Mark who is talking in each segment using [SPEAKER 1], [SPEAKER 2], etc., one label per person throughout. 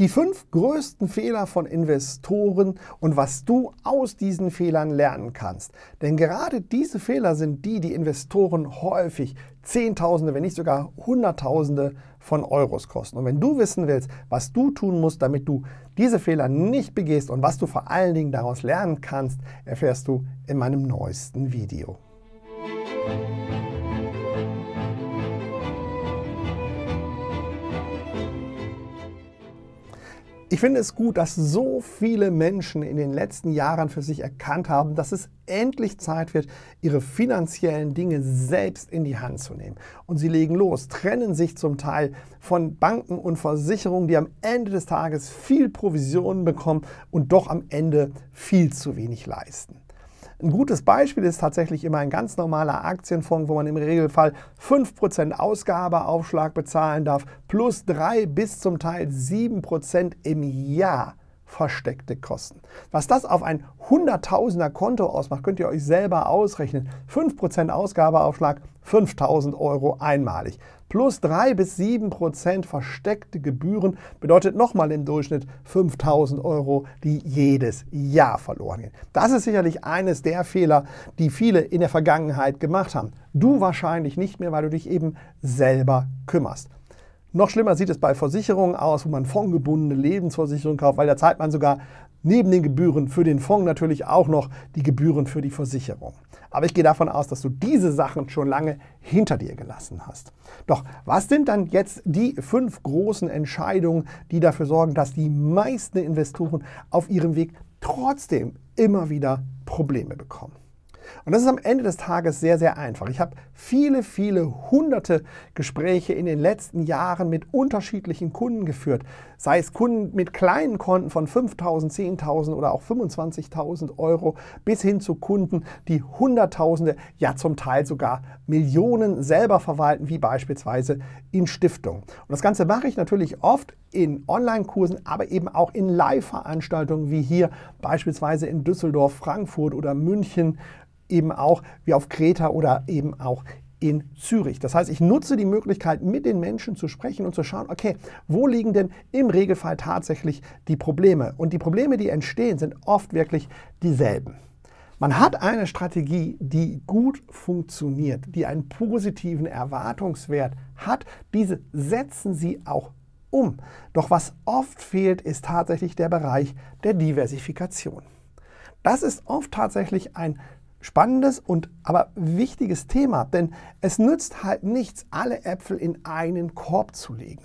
[SPEAKER 1] Die fünf größten Fehler von Investoren und was du aus diesen Fehlern lernen kannst. Denn gerade diese Fehler sind die, die Investoren häufig Zehntausende, wenn nicht sogar Hunderttausende von Euros kosten. Und wenn du wissen willst, was du tun musst, damit du diese Fehler nicht begehst und was du vor allen Dingen daraus lernen kannst, erfährst du in meinem neuesten Video. Musik Ich finde es gut, dass so viele Menschen in den letzten Jahren für sich erkannt haben, dass es endlich Zeit wird, ihre finanziellen Dinge selbst in die Hand zu nehmen. Und sie legen los, trennen sich zum Teil von Banken und Versicherungen, die am Ende des Tages viel Provisionen bekommen und doch am Ende viel zu wenig leisten. Ein gutes Beispiel ist tatsächlich immer ein ganz normaler Aktienfonds, wo man im Regelfall 5% Ausgabeaufschlag bezahlen darf, plus 3 bis zum Teil 7% im Jahr versteckte Kosten. Was das auf ein Hunderttausender Konto ausmacht, könnt ihr euch selber ausrechnen. 5% Ausgabeaufschlag, 5000 Euro einmalig. Plus 3 bis 7% versteckte Gebühren bedeutet nochmal im Durchschnitt 5000 Euro, die jedes Jahr verloren gehen. Das ist sicherlich eines der Fehler, die viele in der Vergangenheit gemacht haben. Du wahrscheinlich nicht mehr, weil du dich eben selber kümmerst. Noch schlimmer sieht es bei Versicherungen aus, wo man fondgebundene Lebensversicherung kauft, weil da zahlt man sogar neben den Gebühren für den Fonds natürlich auch noch die Gebühren für die Versicherung. Aber ich gehe davon aus, dass du diese Sachen schon lange hinter dir gelassen hast. Doch was sind dann jetzt die fünf großen Entscheidungen, die dafür sorgen, dass die meisten Investoren auf ihrem Weg trotzdem immer wieder Probleme bekommen? Und das ist am Ende des Tages sehr, sehr einfach. Ich habe viele, viele hunderte Gespräche in den letzten Jahren mit unterschiedlichen Kunden geführt. Sei es Kunden mit kleinen Konten von 5.000, 10.000 oder auch 25.000 Euro bis hin zu Kunden, die Hunderttausende, ja zum Teil sogar Millionen selber verwalten, wie beispielsweise in Stiftungen. Und das Ganze mache ich natürlich oft in Online-Kursen, aber eben auch in Live-Veranstaltungen wie hier beispielsweise in Düsseldorf, Frankfurt oder München eben auch wie auf Kreta oder eben auch in Zürich. Das heißt, ich nutze die Möglichkeit, mit den Menschen zu sprechen und zu schauen, okay, wo liegen denn im Regelfall tatsächlich die Probleme? Und die Probleme, die entstehen, sind oft wirklich dieselben. Man hat eine Strategie, die gut funktioniert, die einen positiven Erwartungswert hat. Diese setzen Sie auch um. Doch was oft fehlt, ist tatsächlich der Bereich der Diversifikation. Das ist oft tatsächlich ein spannendes und aber wichtiges Thema, denn es nützt halt nichts, alle Äpfel in einen Korb zu legen.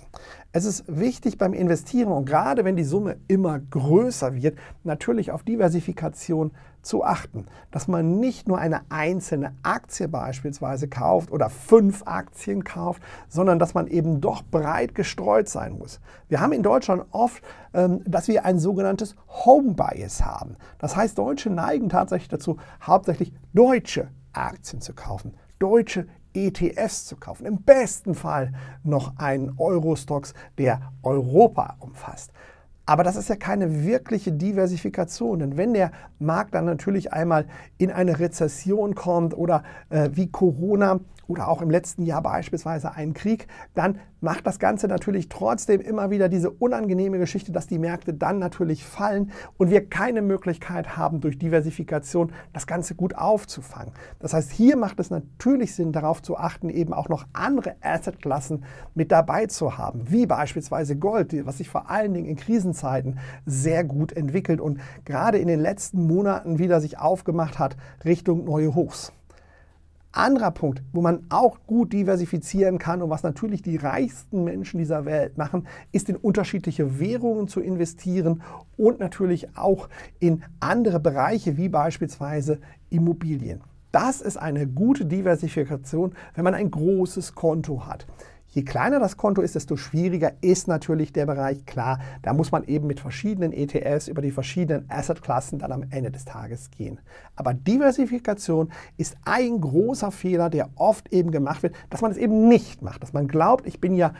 [SPEAKER 1] Es ist wichtig beim Investieren und gerade wenn die Summe immer größer wird, natürlich auf Diversifikation zu achten, dass man nicht nur eine einzelne Aktie beispielsweise kauft oder fünf Aktien kauft, sondern dass man eben doch breit gestreut sein muss. Wir haben in Deutschland oft, ähm, dass wir ein sogenanntes Home Bias haben. Das heißt, Deutsche neigen tatsächlich dazu, hauptsächlich deutsche Aktien zu kaufen, deutsche ETFs zu kaufen. Im besten Fall noch einen Eurostox, der Europa umfasst. Aber das ist ja keine wirkliche Diversifikation. Denn wenn der Markt dann natürlich einmal in eine Rezession kommt oder äh, wie Corona oder auch im letzten Jahr beispielsweise einen Krieg, dann macht das Ganze natürlich trotzdem immer wieder diese unangenehme Geschichte, dass die Märkte dann natürlich fallen und wir keine Möglichkeit haben, durch Diversifikation das Ganze gut aufzufangen. Das heißt, hier macht es natürlich Sinn, darauf zu achten, eben auch noch andere Assetklassen mit dabei zu haben, wie beispielsweise Gold, was sich vor allen Dingen in Krisenzeiten sehr gut entwickelt und gerade in den letzten Monaten wieder sich aufgemacht hat Richtung neue Hochs. Anderer Punkt, wo man auch gut diversifizieren kann und was natürlich die reichsten Menschen dieser Welt machen, ist in unterschiedliche Währungen zu investieren und natürlich auch in andere Bereiche wie beispielsweise Immobilien. Das ist eine gute Diversifikation, wenn man ein großes Konto hat. Je kleiner das Konto ist, desto schwieriger ist natürlich der Bereich. Klar, da muss man eben mit verschiedenen ETFs über die verschiedenen Asset-Klassen dann am Ende des Tages gehen. Aber Diversifikation ist ein großer Fehler, der oft eben gemacht wird, dass man es eben nicht macht, dass man glaubt, ich bin ja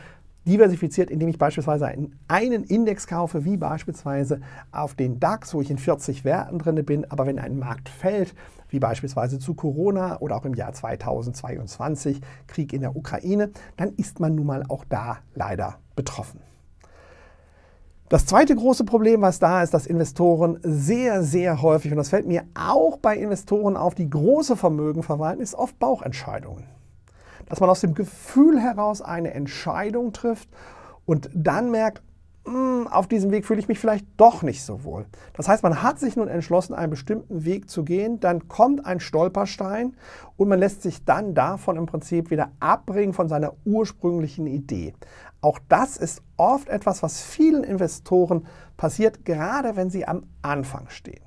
[SPEAKER 1] diversifiziert, indem ich beispielsweise einen Index kaufe, wie beispielsweise auf den DAX, wo ich in 40 Werten drin bin. Aber wenn ein Markt fällt, wie beispielsweise zu Corona oder auch im Jahr 2022, Krieg in der Ukraine, dann ist man nun mal auch da leider betroffen. Das zweite große Problem, was da ist, dass Investoren sehr, sehr häufig, und das fällt mir auch bei Investoren auf, die große Vermögen verwalten, ist oft Bauchentscheidungen dass man aus dem Gefühl heraus eine Entscheidung trifft und dann merkt, hm, auf diesem Weg fühle ich mich vielleicht doch nicht so wohl. Das heißt, man hat sich nun entschlossen, einen bestimmten Weg zu gehen, dann kommt ein Stolperstein und man lässt sich dann davon im Prinzip wieder abbringen von seiner ursprünglichen Idee. Auch das ist oft etwas, was vielen Investoren passiert, gerade wenn sie am Anfang stehen.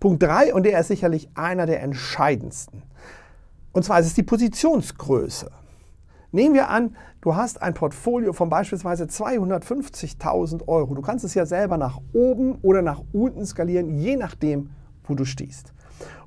[SPEAKER 1] Punkt 3, und der ist sicherlich einer der entscheidendsten. Und zwar ist es die Positionsgröße. Nehmen wir an, du hast ein Portfolio von beispielsweise 250.000 Euro. Du kannst es ja selber nach oben oder nach unten skalieren, je nachdem, wo du stehst.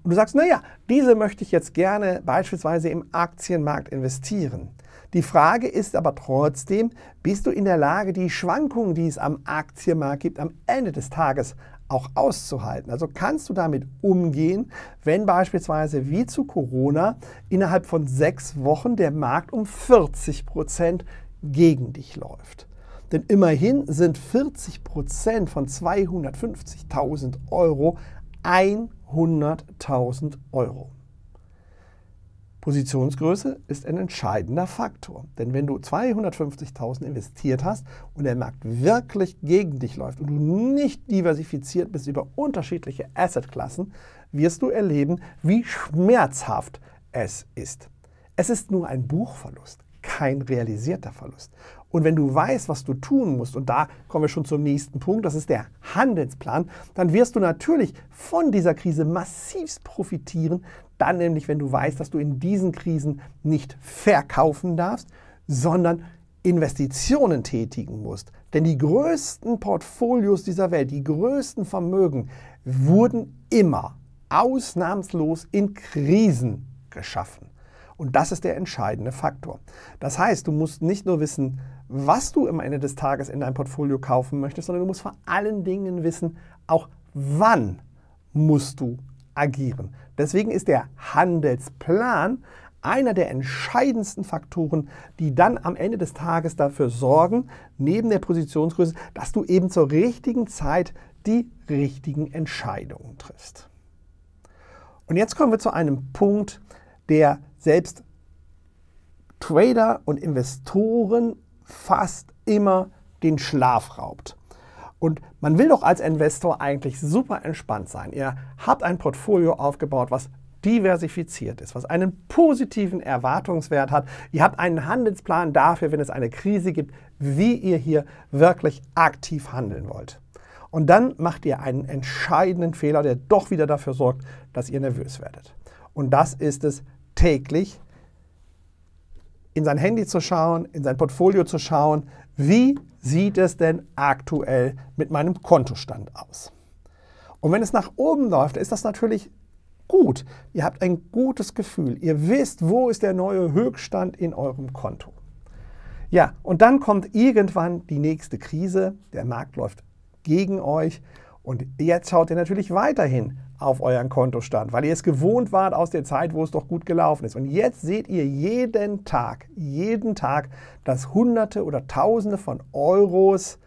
[SPEAKER 1] Und du sagst, naja, diese möchte ich jetzt gerne beispielsweise im Aktienmarkt investieren. Die Frage ist aber trotzdem, bist du in der Lage, die Schwankungen, die es am Aktienmarkt gibt, am Ende des Tages auch auszuhalten. Also kannst du damit umgehen, wenn beispielsweise wie zu Corona innerhalb von sechs Wochen der Markt um 40 Prozent gegen dich läuft. Denn immerhin sind 40 Prozent von 250.000 Euro 100.000 Euro. Positionsgröße ist ein entscheidender Faktor. Denn wenn du 250.000 investiert hast und der Markt wirklich gegen dich läuft und du nicht diversifiziert bist über unterschiedliche Assetklassen, wirst du erleben, wie schmerzhaft es ist. Es ist nur ein Buchverlust, kein realisierter Verlust. Und wenn du weißt, was du tun musst, und da kommen wir schon zum nächsten Punkt, das ist der Handelsplan, dann wirst du natürlich von dieser Krise massivst profitieren, dann nämlich, wenn du weißt, dass du in diesen Krisen nicht verkaufen darfst, sondern Investitionen tätigen musst. Denn die größten Portfolios dieser Welt, die größten Vermögen wurden immer ausnahmslos in Krisen geschaffen. Und das ist der entscheidende Faktor. Das heißt, du musst nicht nur wissen, was du am Ende des Tages in dein Portfolio kaufen möchtest, sondern du musst vor allen Dingen wissen, auch wann musst du agieren. Deswegen ist der Handelsplan einer der entscheidendsten Faktoren, die dann am Ende des Tages dafür sorgen, neben der Positionsgröße, dass du eben zur richtigen Zeit die richtigen Entscheidungen triffst. Und jetzt kommen wir zu einem Punkt, der selbst Trader und Investoren fast immer den Schlaf raubt. Und man will doch als Investor eigentlich super entspannt sein. Ihr habt ein Portfolio aufgebaut, was diversifiziert ist, was einen positiven Erwartungswert hat. Ihr habt einen Handelsplan dafür, wenn es eine Krise gibt, wie ihr hier wirklich aktiv handeln wollt. Und dann macht ihr einen entscheidenden Fehler, der doch wieder dafür sorgt, dass ihr nervös werdet. Und das ist es, täglich in sein Handy zu schauen, in sein Portfolio zu schauen, wie sieht es denn aktuell mit meinem Kontostand aus? Und wenn es nach oben läuft, ist das natürlich gut. Ihr habt ein gutes Gefühl. Ihr wisst, wo ist der neue Höchststand in eurem Konto. Ja, und dann kommt irgendwann die nächste Krise. Der Markt läuft gegen euch. Und jetzt schaut ihr natürlich weiterhin auf euren Kontostand, weil ihr es gewohnt wart aus der Zeit, wo es doch gut gelaufen ist. Und jetzt seht ihr jeden Tag, jeden Tag, dass Hunderte oder Tausende von Euros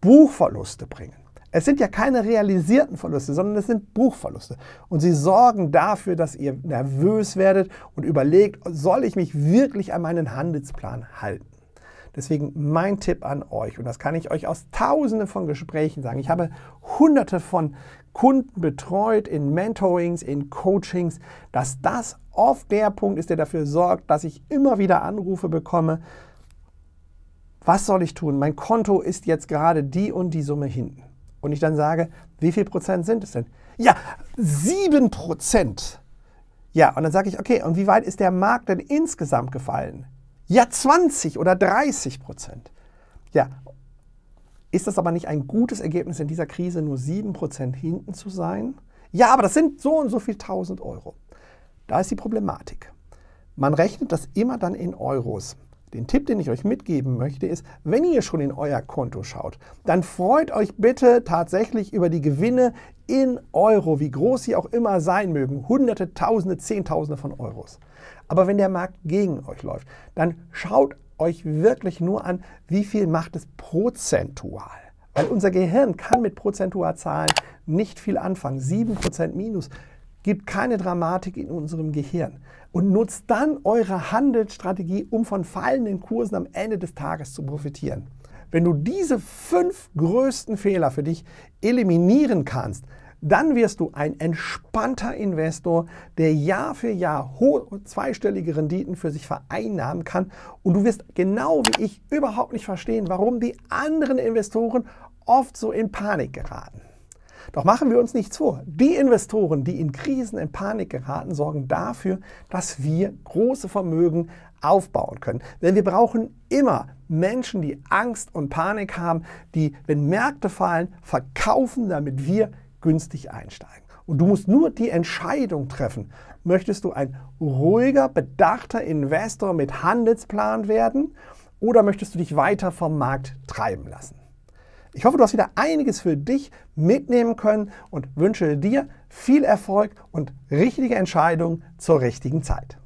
[SPEAKER 1] Buchverluste bringen. Es sind ja keine realisierten Verluste, sondern es sind Buchverluste. Und sie sorgen dafür, dass ihr nervös werdet und überlegt, soll ich mich wirklich an meinen Handelsplan halten? Deswegen mein Tipp an euch, und das kann ich euch aus tausenden von Gesprächen sagen. Ich habe hunderte von Kunden betreut, in Mentorings, in Coachings, dass das oft der Punkt ist, der dafür sorgt, dass ich immer wieder Anrufe bekomme, was soll ich tun? Mein Konto ist jetzt gerade die und die Summe hinten. Und ich dann sage, wie viel Prozent sind es denn? Ja, sieben Prozent. Ja, und dann sage ich, okay, und wie weit ist der Markt denn insgesamt gefallen? Ja, 20 oder 30 Prozent. Ja, ist das aber nicht ein gutes Ergebnis, in dieser Krise nur 7% hinten zu sein? Ja, aber das sind so und so viel 1000 Euro. Da ist die Problematik. Man rechnet das immer dann in Euros. Den Tipp, den ich euch mitgeben möchte, ist, wenn ihr schon in euer Konto schaut, dann freut euch bitte tatsächlich über die Gewinne in Euro, wie groß sie auch immer sein mögen. Hunderte, Tausende, Zehntausende von Euros. Aber wenn der Markt gegen euch läuft, dann schaut euch wirklich nur an, wie viel macht es prozentual. Weil unser Gehirn kann mit Zahlen nicht viel anfangen. 7% minus gibt keine Dramatik in unserem Gehirn. Und nutzt dann eure Handelsstrategie, um von fallenden Kursen am Ende des Tages zu profitieren. Wenn du diese fünf größten Fehler für dich eliminieren kannst, dann wirst du ein entspannter Investor, der Jahr für Jahr hohe zweistellige Renditen für sich vereinnahmen kann. Und du wirst genau wie ich überhaupt nicht verstehen, warum die anderen Investoren oft so in Panik geraten. Doch machen wir uns nichts vor. Die Investoren, die in Krisen in Panik geraten, sorgen dafür, dass wir große Vermögen aufbauen können. Denn wir brauchen immer Menschen, die Angst und Panik haben, die, wenn Märkte fallen, verkaufen, damit wir günstig einsteigen. Und du musst nur die Entscheidung treffen, möchtest du ein ruhiger, bedachter Investor mit Handelsplan werden oder möchtest du dich weiter vom Markt treiben lassen. Ich hoffe, du hast wieder einiges für dich mitnehmen können und wünsche dir viel Erfolg und richtige Entscheidungen zur richtigen Zeit.